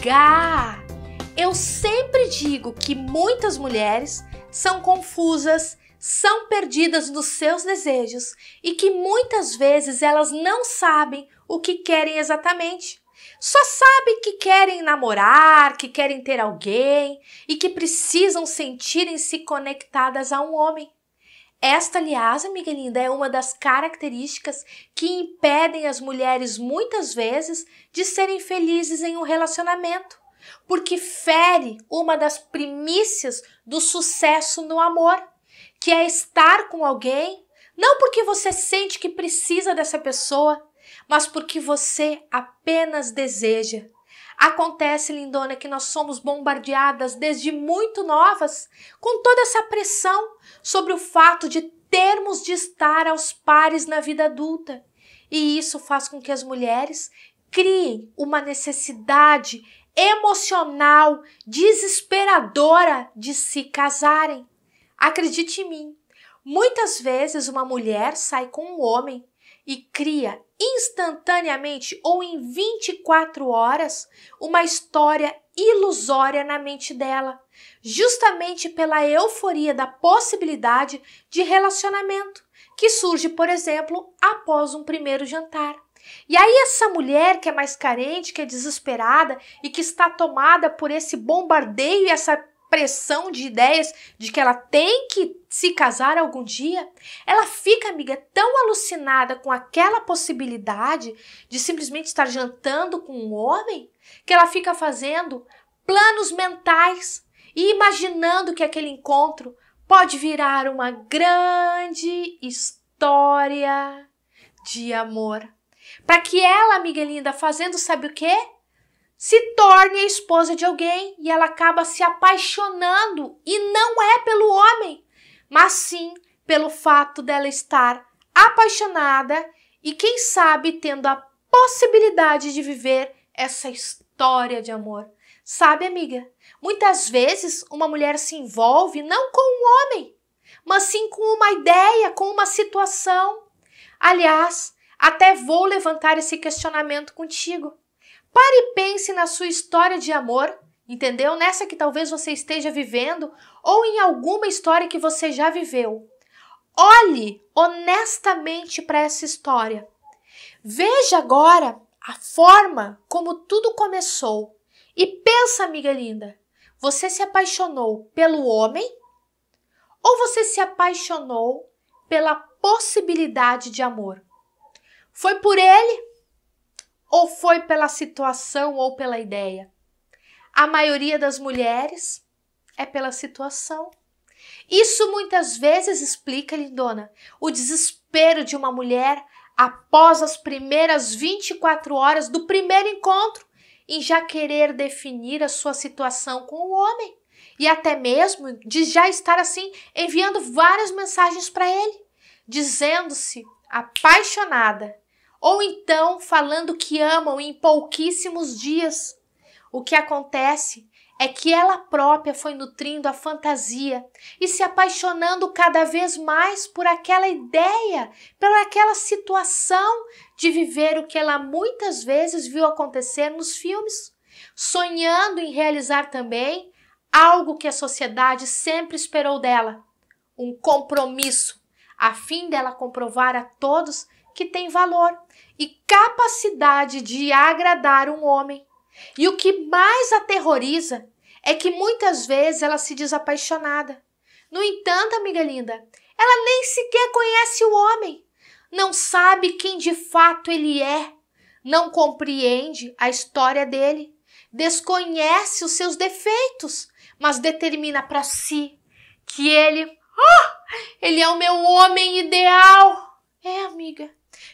lugar. Eu sempre digo que muitas mulheres são confusas, são perdidas nos seus desejos e que muitas vezes elas não sabem o que querem exatamente. Só sabem que querem namorar, que querem ter alguém e que precisam sentirem-se conectadas a um homem. Esta, aliás, amiga linda, é uma das características que impedem as mulheres muitas vezes de serem felizes em um relacionamento, porque fere uma das primícias do sucesso no amor, que é estar com alguém, não porque você sente que precisa dessa pessoa, mas porque você apenas deseja. Acontece, lindona, que nós somos bombardeadas desde muito novas com toda essa pressão sobre o fato de termos de estar aos pares na vida adulta. E isso faz com que as mulheres criem uma necessidade emocional desesperadora de se casarem. Acredite em mim, muitas vezes uma mulher sai com um homem e cria instantaneamente ou em 24 horas uma história ilusória na mente dela, justamente pela euforia da possibilidade de relacionamento que surge, por exemplo, após um primeiro jantar. E aí essa mulher que é mais carente, que é desesperada e que está tomada por esse bombardeio e essa pressão de ideias de que ela tem que se casar algum dia, ela fica, amiga, tão alucinada com aquela possibilidade de simplesmente estar jantando com um homem, que ela fica fazendo planos mentais e imaginando que aquele encontro pode virar uma grande história de amor. Para que ela, amiga linda, fazendo sabe o quê? se torne a esposa de alguém e ela acaba se apaixonando e não é pelo homem, mas sim pelo fato dela estar apaixonada e quem sabe tendo a possibilidade de viver essa história de amor. Sabe, amiga, muitas vezes uma mulher se envolve não com um homem, mas sim com uma ideia, com uma situação. Aliás, até vou levantar esse questionamento contigo. Pare e pense na sua história de amor, entendeu? Nessa que talvez você esteja vivendo ou em alguma história que você já viveu. Olhe honestamente para essa história. Veja agora a forma como tudo começou. E pensa, amiga linda, você se apaixonou pelo homem ou você se apaixonou pela possibilidade de amor? Foi por ele foi pela situação ou pela ideia. A maioria das mulheres é pela situação. Isso muitas vezes explica, lindona, o desespero de uma mulher após as primeiras 24 horas do primeiro encontro em já querer definir a sua situação com o homem e até mesmo de já estar assim enviando várias mensagens para ele, dizendo-se apaixonada ou então falando que amam em pouquíssimos dias. O que acontece é que ela própria foi nutrindo a fantasia e se apaixonando cada vez mais por aquela ideia, pela aquela situação de viver o que ela muitas vezes viu acontecer nos filmes, sonhando em realizar também algo que a sociedade sempre esperou dela, um compromisso, a fim dela comprovar a todos que tem valor e capacidade de agradar um homem. E o que mais aterroriza é que muitas vezes ela se diz apaixonada. No entanto, amiga linda, ela nem sequer conhece o homem, não sabe quem de fato ele é, não compreende a história dele, desconhece os seus defeitos, mas determina para si que ele, oh, ele é o meu homem ideal. É, amiga,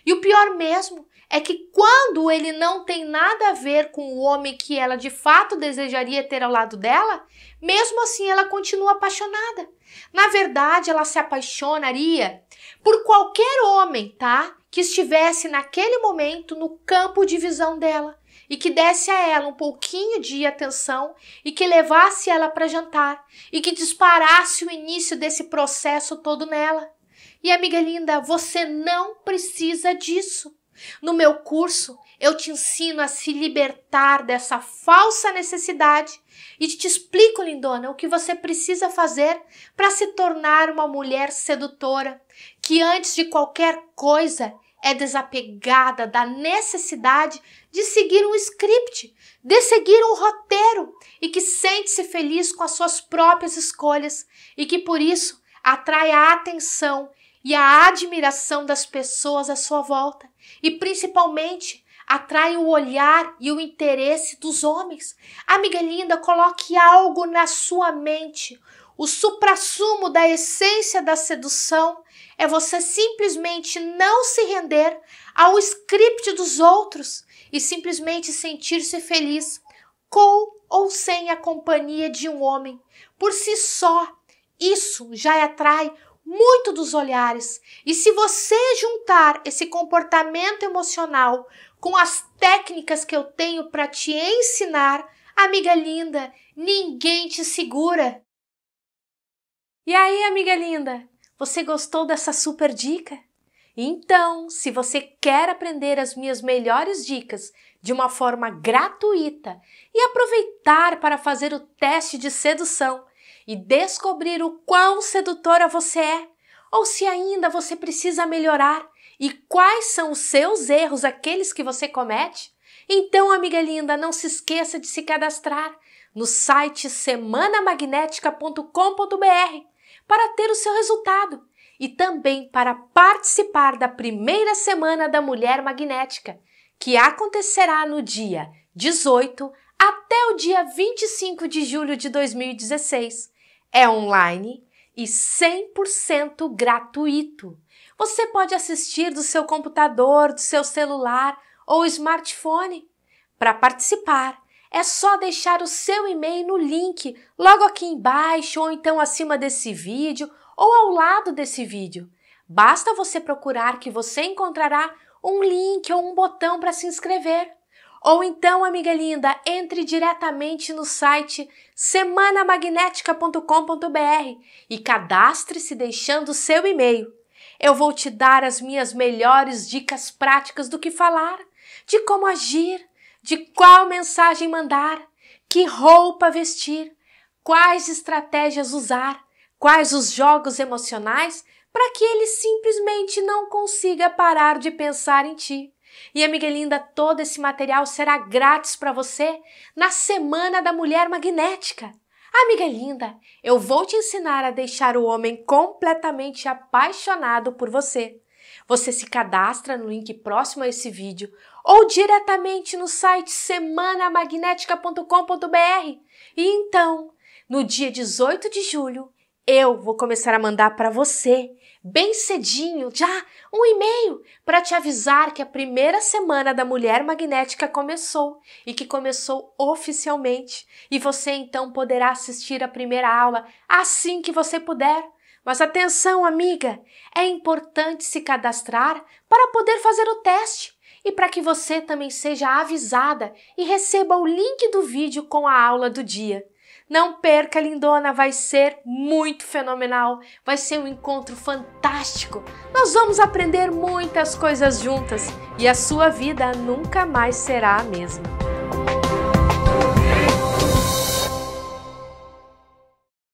e o pior mesmo é que quando ele não tem nada a ver com o homem que ela de fato desejaria ter ao lado dela, mesmo assim ela continua apaixonada. Na verdade, ela se apaixonaria por qualquer homem, tá? Que estivesse naquele momento no campo de visão dela e que desse a ela um pouquinho de atenção e que levasse ela para jantar e que disparasse o início desse processo todo nela. E amiga linda, você não precisa disso. No meu curso, eu te ensino a se libertar dessa falsa necessidade e te explico, lindona, o que você precisa fazer para se tornar uma mulher sedutora, que antes de qualquer coisa é desapegada da necessidade de seguir um script, de seguir um roteiro e que sente-se feliz com as suas próprias escolhas e que por isso atrai a atenção e a admiração das pessoas à sua volta, e principalmente atrai o olhar e o interesse dos homens. Amiga linda, coloque algo na sua mente. O suprassumo da essência da sedução é você simplesmente não se render ao script dos outros e simplesmente sentir-se feliz com ou sem a companhia de um homem. Por si só, isso já atrai muito dos olhares. E se você juntar esse comportamento emocional com as técnicas que eu tenho para te ensinar, amiga linda, ninguém te segura. E aí, amiga linda, você gostou dessa super dica? Então, se você quer aprender as minhas melhores dicas de uma forma gratuita e aproveitar para fazer o teste de sedução, e descobrir o quão sedutora você é, ou se ainda você precisa melhorar e quais são os seus erros, aqueles que você comete? Então, amiga linda, não se esqueça de se cadastrar no site semanamagnética.com.br para ter o seu resultado e também para participar da primeira semana da Mulher Magnética, que acontecerá no dia 18 até o dia 25 de julho de 2016 é online e 100% gratuito. Você pode assistir do seu computador, do seu celular ou smartphone. Para participar, é só deixar o seu e-mail no link logo aqui embaixo ou então acima desse vídeo ou ao lado desse vídeo. Basta você procurar que você encontrará um link ou um botão para se inscrever. Ou então, amiga linda, entre diretamente no site semanamagnética.com.br e cadastre-se deixando seu e-mail. Eu vou te dar as minhas melhores dicas práticas do que falar, de como agir, de qual mensagem mandar, que roupa vestir, quais estratégias usar, quais os jogos emocionais para que ele simplesmente não consiga parar de pensar em ti. E amiga linda, todo esse material será grátis para você na Semana da Mulher Magnética. Amiga linda, eu vou te ensinar a deixar o homem completamente apaixonado por você. Você se cadastra no link próximo a esse vídeo ou diretamente no site semanamagnética.com.br. E então, no dia 18 de julho, eu vou começar a mandar para você bem cedinho, já um e-mail, para te avisar que a primeira semana da Mulher Magnética começou e que começou oficialmente. E você então poderá assistir a primeira aula assim que você puder. Mas atenção, amiga, é importante se cadastrar para poder fazer o teste e para que você também seja avisada e receba o link do vídeo com a aula do dia. Não perca, lindona, vai ser muito fenomenal. Vai ser um encontro fantástico. Nós vamos aprender muitas coisas juntas e a sua vida nunca mais será a mesma.